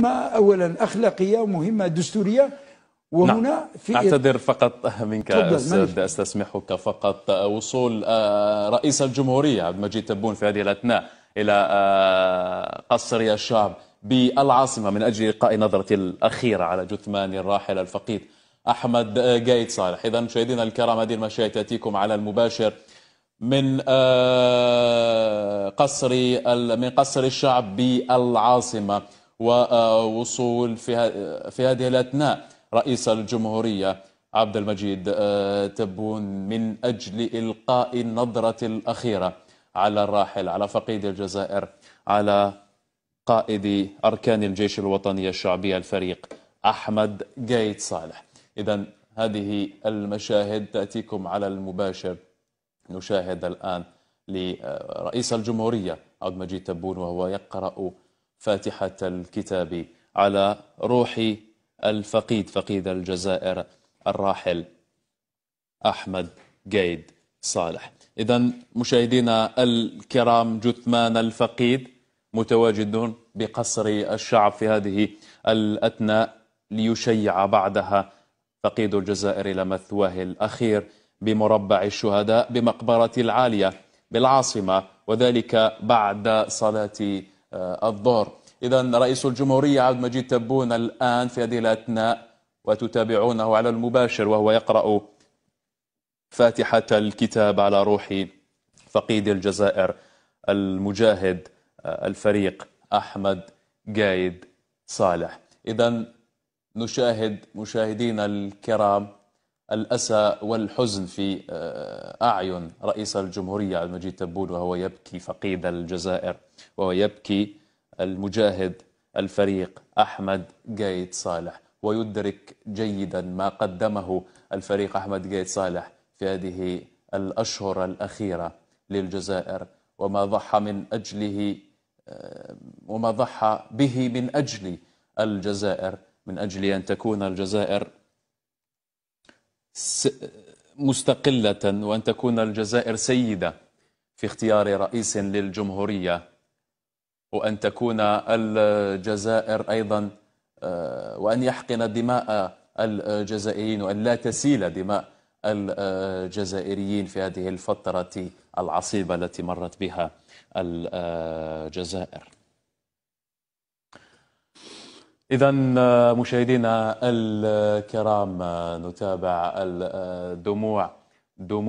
مهمة أولا أخلاقية ومهمة دستورية وهنا نعم. في اعتذر فقط منك استاذ استسمحك فقط آه، وصول آه، رئيس الجمهوريه عبد المجيد تبون في هذه الاثناء الى آه، قصر الشام بالعاصمه من اجل القاء نظرة الاخيره على جثمان الراحل الفقيد احمد قايد صالح اذا مشاهدينا الكرام هذه المشاهد تاتيكم على المباشر من قصر من قصر الشعب بالعاصمه ووصول في هذه الأثناء رئيس الجمهورية عبد المجيد آه، تبون من أجل إلقاء النظرة الأخيرة على الراحل على فقيد الجزائر على قائد أركان الجيش الوطني الشعبي الفريق أحمد جايد صالح إذا هذه المشاهد تأتيكم على المباشر نشاهد الآن لرئيس الجمهورية عبد المجيد تبون وهو يقرأ فاتحة الكتاب على روح الفقيد فقيد الجزائر الراحل أحمد قيد صالح إذا مشاهدينا الكرام جثمان الفقيد متواجدون بقصر الشعب في هذه الأثناء ليشيع بعدها فقيد الجزائر إلى مثواه الأخير بمربع الشهداء بمقبرة العالية بالعاصمة وذلك بعد صلاة آه، الظهر إذا رئيس الجمهورية عبد المجيد تبون الآن في هذه الأثناء وتتابعونه على المباشر وهو يقرأ فاتحة الكتاب على روح فقيد الجزائر المجاهد الفريق أحمد قايد صالح إذا نشاهد مشاهدينا الكرام الأسى والحزن في آه، أعين رئيس الجمهورية عبد المجيد تبون وهو يبكي فقيد الجزائر وهو يبكي المجاهد الفريق أحمد جايد صالح ويدرك جيدا ما قدمه الفريق أحمد جايد صالح في هذه الأشهر الأخيرة للجزائر وما ضحى من أجله آه، وما ضحى به من أجل الجزائر من أجل أن تكون الجزائر مستقلة وأن تكون الجزائر سيدة في اختيار رئيس للجمهورية وأن تكون الجزائر أيضا آه، وأن يحقن دماء الجزائريين وأن لا تسيل دماء الجزائريين في هذه الفترة العصيبة التي مرت بها الجزائر إذا آه، مشاهدينا الكرام آه، نتابع الدموع دموع